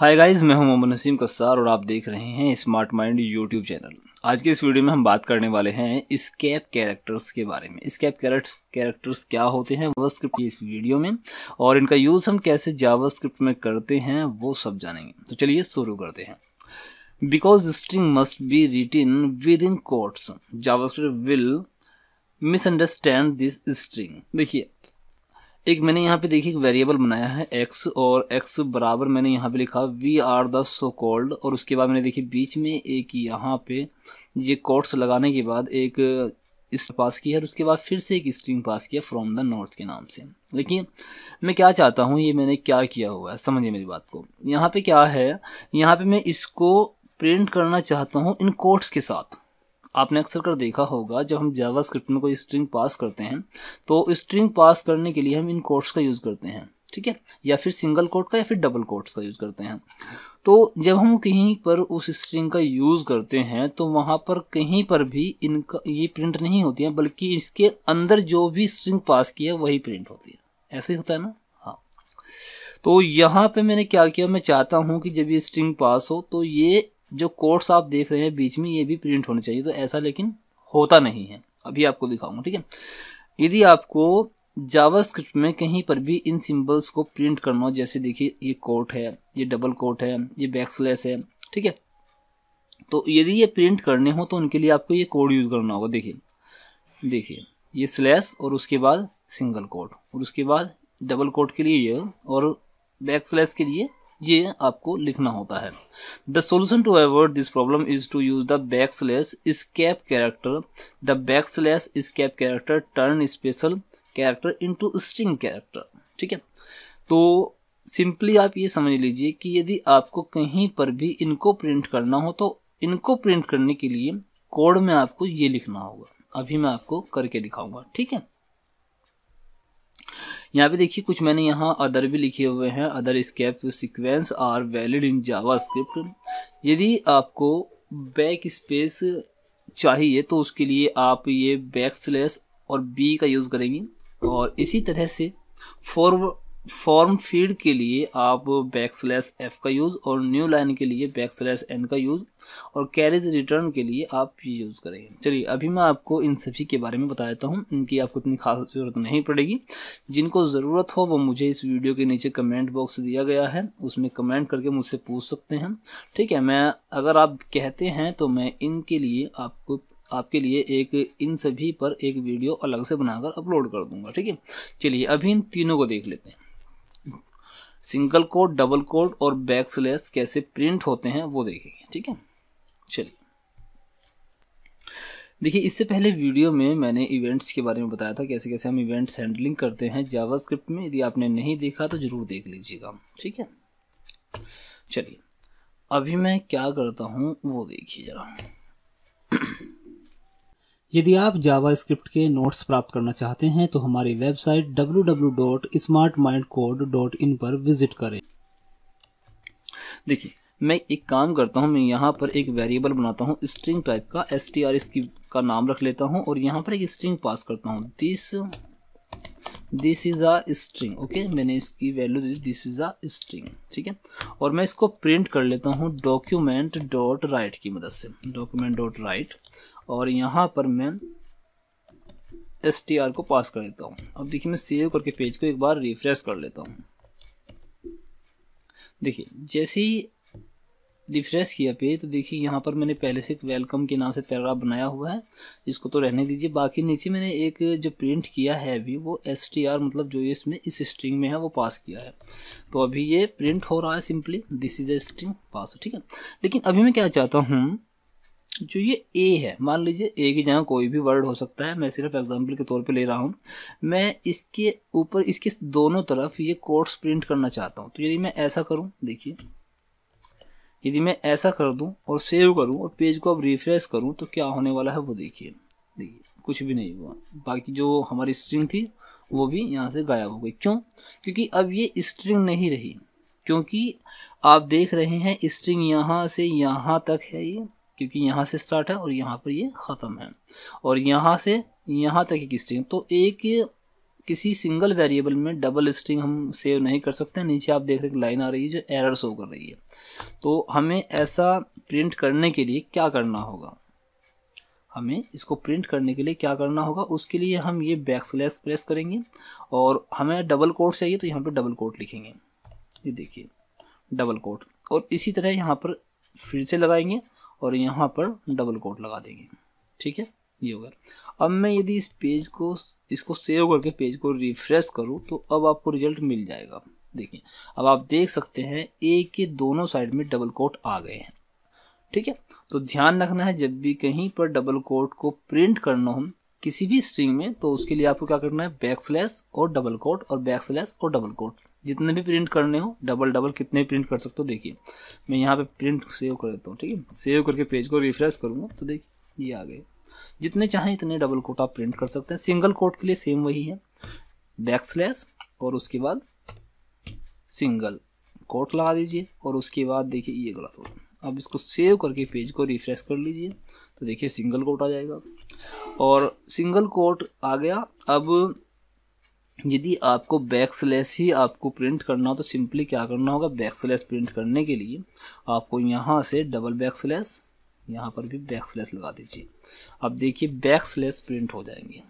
hi guys मैं हूं मोहम्मद नसीम कस्सार और आप देख रहे हैं स्मार्ट माइंड यूट्यूब चैनल आज के इस वीडियो में हम बात करने वाले हैं स्कैप कैरेक्टर्स के बारे में स्कैप कैरेक्टर्स क्या होते हैं वो स्क्रिप्ट इस वीडियो में और इनका यूज़ हम कैसे जावा स्क्रिप्ट में करते हैं वो सब जानेंगे तो चलिए शुरू करते हैं because string must be written within quotes JavaScript will misunderstand this string देखिए एक मैंने यहाँ पे देखिए एक वेरिएबल बनाया है x और x बराबर मैंने यहाँ पे लिखा we are the so called और उसके बाद मैंने देखिए बीच में एक यहाँ पे ये कोट्स लगाने के बाद एक इस पास किया और उसके बाद फिर से एक स्ट्रिंग पास किया फ्रॉम द नॉर्थ के नाम से लेकिन मैं क्या चाहता हूँ ये मैंने क्या किया हुआ है समझिए मेरी बात को यहाँ पे क्या है यहाँ पे मैं इसको प्रिंट करना चाहता हूँ इन कोट्स के साथ आपने अक्सर कर देखा होगा जब हम जावास्क्रिप्ट में कोई स्ट्रिंग पास करते हैं तो स्ट्रिंग पास करने के लिए हम इन कोट्स का यूज़ करते हैं ठीक है या फिर सिंगल कोट का या फिर डबल कोट्स का यूज़ करते हैं तो जब हम कहीं पर उस स्ट्रिंग का यूज़ करते हैं तो वहाँ पर कहीं पर भी इनका ये प्रिंट नहीं होती है बल्कि इसके अंदर जो भी स्ट्रिंग पास किया वही प्रिंट होती है ऐसे होता है ना हाँ तो यहाँ पे मैंने क्या किया मैं चाहता हूँ कि जब ये स्ट्रिंग पास हो तो ये जो कोर्ट्स आप देख रहे हैं बीच में ये भी प्रिंट होने चाहिए तो ऐसा लेकिन होता नहीं है अभी आपको दिखाऊंगा ठीक है यदि आपको जावास्क्रिप्ट में कहीं पर भी इन सिंबल्स को प्रिंट करना हो जैसे देखिए ये कोट है ये डबल कोट है ये बैक्सलेस है ठीक है तो यदि ये प्रिंट करने हो तो उनके लिए आपको ये कोड यूज़ करना होगा देखिए देखिए ये स्लैश और उसके बाद सिंगल कोड और उसके बाद डबल कोड के लिए ये और बैक स्लैश के लिए ये आपको लिखना होता है the solution to avoid this problem is to use the backslash escape character the backslash escape character turn special character into string character ठीक है तो सिंपली आप ये समझ लीजिए कि यदि आपको कहीं पर भी इनको प्रिंट करना हो तो इनको प्रिंट करने के लिए कोड में आपको ये लिखना होगा अभी मैं आपको करके दिखाऊंगा ठीक है यहाँ पे देखिए कुछ मैंने यहाँ अदर भी लिखे हुए हैं other escape sequence are valid in script यदि आपको बैक स्पेस चाहिए तो उसके लिए आप ये बैक स्लेस और बी का यूज़ करेंगे और इसी तरह से फॉरवर्ड फॉर्म फीड के लिए आप बैक स्लैश एफ का यूज़ और न्यू लाइन के लिए बैक स्लैश एन का यूज़ और कैरेज रिटर्न के लिए आप ये यूज़ करेंगे चलिए अभी मैं आपको इन सभी के बारे में बता देता हूँ इनकी आपको इतनी खास ज़रूरत नहीं पड़ेगी जिनको ज़रूरत हो वो मुझे इस वीडियो के नीचे कमेंट बॉक्स दिया गया है उसमें कमेंट करके मुझसे पूछ सकते हैं ठीक है मैं अगर आप कहते हैं तो मैं इनके लिए आपको आपके लिए एक इन सभी पर एक वीडियो अलग से बनाकर अपलोड कर दूंगा ठीक है चलिए अभी इन तीनों को देख लेते हैं सिंगल कोड डबल कोड और बैक स्लैश कैसे प्रिंट होते हैं वो देखेंगे ठीक है चलिए देखिए इससे पहले वीडियो में मैंने इवेंट्स के बारे में बताया था कैसे कैसे हम इवेंट्स हैंडलिंग करते हैं जावास्क्रिप्ट में यदि आपने नहीं देखा तो ज़रूर देख लीजिएगा ठीक है चलिए अभी मैं क्या करता हूँ वो देखिए ज़रा यदि आप जावास्क्रिप्ट के नोट्स प्राप्त करना चाहते हैं तो हमारी वेबसाइट www.smartmindcode.in पर विजिट करें देखिए मैं एक काम करता हूँ मैं यहाँ पर एक वेरिएबल बनाता हूँ स्ट्रिंग टाइप का एस टी आर इसकी का नाम रख लेता हूँ और यहाँ पर एक स्ट्रिंग पास करता हूँ this this is a string okay मैंने इसकी वैल्यू दी दिस इज़ अ स्ट्रिंग ठीक है और मैं इसको प्रिंट कर लेता हूँ डॉक्यूमेंट डॉट राइट की मदद से डॉक्यूमेंट डॉट राइट और यहाँ पर मैं एस टी आर को पास कर देता हूँ अब देखिए मैं सेव करके पेज को एक बार रिफ्रेश कर लेता हूँ देखिए जैसे ही रिफ्रेश किया पेज तो देखिए यहाँ पर मैंने पहले से एक वेलकम के नाम से पैराग्राफ बनाया हुआ है इसको तो रहने दीजिए बाकी नीचे मैंने एक जो प्रिंट किया है अभी वो एस टी आर मतलब जो इसमें इस स्ट्रिंग में है वो पास किया है तो अभी ये प्रिंट हो रहा है simply this is a string pass ठीक है लेकिन अभी मैं क्या चाहता हूँ जो ये ए है मान लीजिए ए की जगह कोई भी वर्ड हो सकता है मैं सिर्फ एग्जांपल के तौर पे ले रहा हूँ मैं इसके ऊपर इसके दोनों तरफ ये कोट्स प्रिंट करना चाहता हूँ तो यदि मैं ऐसा करूँ देखिए यदि मैं ऐसा कर दूँ और सेव करूँ और पेज को अब रिफ्रेश करूँ तो क्या होने वाला है वो देखिए देखिए कुछ भी नहीं हुआ बाकी जो हमारी स्ट्रिंग थी वो भी यहाँ से गायब हो गई क्यों क्योंकि अब ये स्ट्रिंग नहीं रही क्योंकि आप देख रहे हैं स्ट्रिंग यहाँ से यहाँ तक है ये क्योंकि यहाँ से स्टार्ट है और यहाँ पर ये ख़त्म है और यहाँ से यहाँ तक एक स्ट्रिंग तो एक किसी सिंगल वेरिएबल में डबल स्ट्रिंग हम सेव नहीं कर सकते नीचे आप देख रहे हैं लाइन आ रही है जो एरर शो कर रही है तो हमें ऐसा प्रिंट करने के लिए क्या करना होगा हमें इसको प्रिंट करने के लिए क्या करना होगा उसके लिए हम ये बैक स्लैश प्रेस करेंगे और हमें डबल कोट चाहिए तो यहाँ पर डबल कोट लिखेंगे ये देखिए डबल कोट और इसी तरह यहाँ पर फिर से लगाएंगे और यहाँ पर डबल कोट लगा देंगे ठीक है ये होगा अब मैं यदि इस पेज को इसको सेव करके पेज को रिफ्रेश करूँ तो अब आपको रिजल्ट मिल जाएगा देखिए अब आप देख सकते हैं ए के दोनों साइड में डबल कोट आ गए हैं ठीक है तो ध्यान रखना है जब भी कहीं पर डबल कोट को प्रिंट करना हो किसी भी स्ट्रिंग में तो उसके लिए आपको क्या करना है बैक स्लैश और डबल कोट और बैक स्लैश और डबल कोट जितने भी प्रिंट करने हो डबल डबल कितने प्रिंट कर सकते हो देखिए मैं यहाँ पे प्रिंट सेव कर देता हूँ ठीक है सेव करके पेज को रिफ्रेश करूँगा तो देखिए ये आ गए जितने चाहें इतने डबल कोट आप प्रिंट कर सकते हैं सिंगल कोट के लिए सेम वही है बैक स्लैश और उसके बाद सिंगल कोट लगा दीजिए और उसके बाद देखिए ये गलत हो अब इसको सेव करके पेज को रिफ्रेश कर लीजिए तो देखिए सिंगल कोट आ जाएगा और सिंगल कोट आ गया अब यदि आपको बैक स्लैश ही आपको प्रिंट करना हो तो सिंपली क्या करना होगा बैक स्लैश प्रिंट करने के लिए आपको यहाँ से डबल बैक स्लेस यहाँ पर भी बैक स्लैश लगा दीजिए अब देखिए बैक स्लैश प्रिंट हो जाएंगे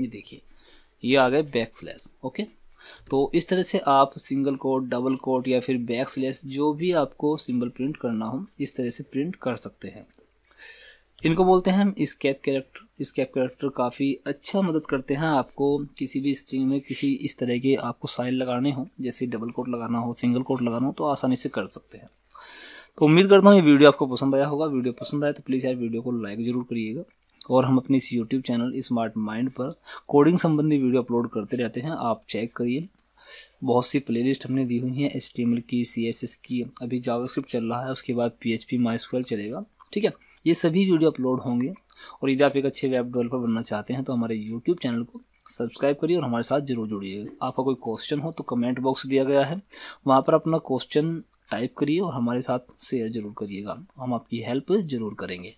ये देखिए ये आ गए बैक स्लैश ओके तो इस तरह से आप सिंगल कोट डबल कोट या फिर बैक स्लैश जो भी आपको सिंबल प्रिंट करना हो इस तरह से प्रिंट कर सकते हैं इनको बोलते हैं हम स्केप कैरेक्टर इसके कैप करेक्टर काफ़ी अच्छा मदद करते हैं आपको किसी भी स्ट्रीम में किसी इस तरह के आपको साइन लगाने हो जैसे डबल कोट लगाना हो सिंगल कोट लगाना हो तो आसानी से कर सकते हैं तो उम्मीद करता हूँ ये वीडियो आपको पसंद आया होगा वीडियो पसंद आए तो प्लीज़ यार वीडियो को लाइक ज़रूर करिएगा और हम अपने इस यूट्यूब चैनल स्मार्ट माइंड पर कोडिंग संबंधी वीडियो अपलोड करते रहते हैं आप चेक करिए बहुत सी प्लेलिस्ट हमने दी हुई हैं एस की सी की अभी जावास्क्रिप्ट चल रहा है उसके बाद पी एच पी चलेगा ठीक है ये सभी वीडियो अपलोड होंगे और यदि आप एक अच्छे वेब डेवलपर बनना चाहते हैं तो हमारे यूट्यूब चैनल को सब्सक्राइब करिए और हमारे साथ जरूर जुड़िएगा आपका कोई क्वेश्चन हो तो कमेंट बॉक्स दिया गया है वहाँ पर अपना क्वेश्चन टाइप करिए और हमारे साथ शेयर जरूर करिएगा हम आपकी हेल्प जरूर करेंगे